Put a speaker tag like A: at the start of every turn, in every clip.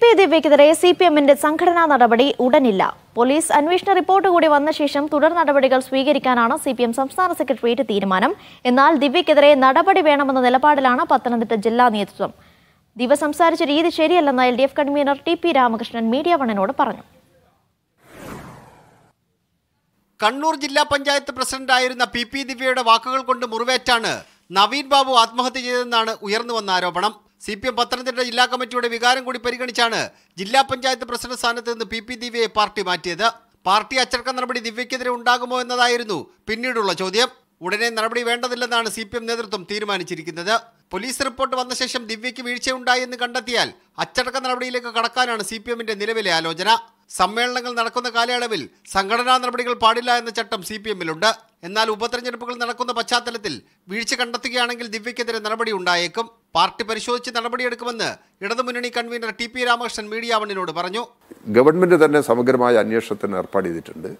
A: P ദിവ്യക്കെതിരെ C P എമ്മിന്റെ സംഘടനാ നടപടി ഉടനില്ല പോലീസ് അന്വേഷണ റിപ്പോർട്ട് കൂടി വന്ന ശേഷം തുടർ നടപടികൾ സ്വീകരിക്കാനാണ് സി പി എം സംസ്ഥാന സെക്രട്ടേറിയറ്റ് തീരുമാനം എന്നാൽ ദിവ്യക്കെതിരെ നടപടി വേണമെന്ന നിലപാടിലാണ് പത്തനംതിട്ട ജില്ലാ നേതൃത്വം ദിവ സംസാരിച്ച രീതി ശരിയല്ലെന്ന് L D F convener T P Ramakrishnan media വണ്ണനോട് പറഞ്ഞു
B: കണ്ണൂർ ജില്ലാ പഞ്ചായത്ത് പ്രസിഡന്റായിരുന്ന പി പി ദിവ്യയുടെ വാക്കുകൾ കൊണ്ട് മുറിവേറ്റാണ് നവീൻ ബാബു ആത്മഹത്യ ചെയ്തതെന്നാണ് ഉയർന്നു വന്ന ആരോപണം സി പി എം പത്തനംതിട്ട ജില്ലാ കമ്മിറ്റിയുടെ വികാരം കൂടി പരിഗണിച്ചാണ് ജില്ലാ പഞ്ചായത്ത് പ്രസിഡന്റ് സ്ഥാനത്ത് നിന്ന് പി പി ദിവ്യയെ പാർട്ടി മാറ്റിയത് പാർട്ടി അച്ചടക്ക നടപടി ദിവ്യക്കെതിരെ ഉണ്ടാകുമോ എന്നതായിരുന്നു പിന്നീടുള്ള ചോദ്യം ഉടനെ നടപടി വേണ്ടതില്ലെന്നാണ് സി നേതൃത്വം തീരുമാനിച്ചിരിക്കുന്നത് പോലീസ് റിപ്പോർട്ട് വന്ന ശേഷം ദിവ്യയ്ക്ക് വീഴ്ചയുണ്ടായി എന്ന് കണ്ടെത്തിയാൽ അച്ചടക്ക നടപടിയിലേക്ക് കടക്കാനാണ് സി പി എമ്മിന്റെ നിലവിലെ ആലോചന സമ്മേളനങ്ങൾ നടക്കുന്ന കാലയളവിൽ സംഘടനാ നടപടികൾ പാടില്ല എന്ന ചട്ടം സി പി എമ്മിലുണ്ട് എന്നാൽ ഉപതെരഞ്ഞെടുപ്പുകൾ നടക്കുന്ന പശ്ചാത്തലത്തിൽ വീഴ്ച കണ്ടെത്തുകയാണെങ്കിൽ ദിവ്യക്കെതിരെ നടപടി ഉണ്ടായേക്കും പാർട്ടി പരിശോധിച്ച് നടപടിയെടുക്കുമെന്ന് ഇടതുമുന്നണി convener T P Ramakrishnan media വണ്ണിനോട് പറഞ്ഞു
C: ഗവൺമെന്റ് തന്നെ സമഗ്രമായ അന്വേഷണത്തിന് ഏർപ്പാട് ചെയ്തിട്ടുണ്ട്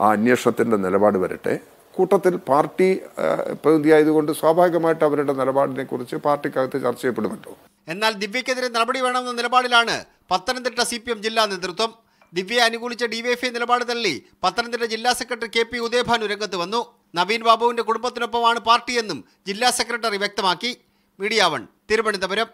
C: ആ അന്വേഷണത്തിന്റെ നിലപാട് വരട്ടെ കൂട്ടത്തിൽ പാർട്ടി പ്രതിനിധിയായതുകൊണ്ട് സ്വാഭാവികമായിട്ട് അവരുടെ നിലപാടിനെ കുറിച്ച് പാർട്ടിക്കകത്ത് ചർച്ച ചെയ്യപ്പെടുമല്ലോ
B: എന്നാൽ ദിവ്യക്കെതിരെ നടപടി വേണമെന്ന നിലപാടിലാണ് പത്തനംതിട്ട സി ജില്ലാ നേതൃത്വം ദിവ്യയെ അനുകൂലിച്ച ഡിവൈഎഫ്ഐ നിലപാട് തള്ളി പത്തനംതിട്ട ജില്ലാ സെക്രട്ടറി കെ പി ഉദയഭാനു രംഗത്ത് വന്നു നവീൻ ബാബുവിന്റെ കുടുംബത്തിനൊപ്പമാണ് പാർട്ടിയെന്നും ജില്ലാ സെക്രട്ടറി വ്യക്തമാക്കി മീഡിയാവൺ തിരുവനന്തപുരം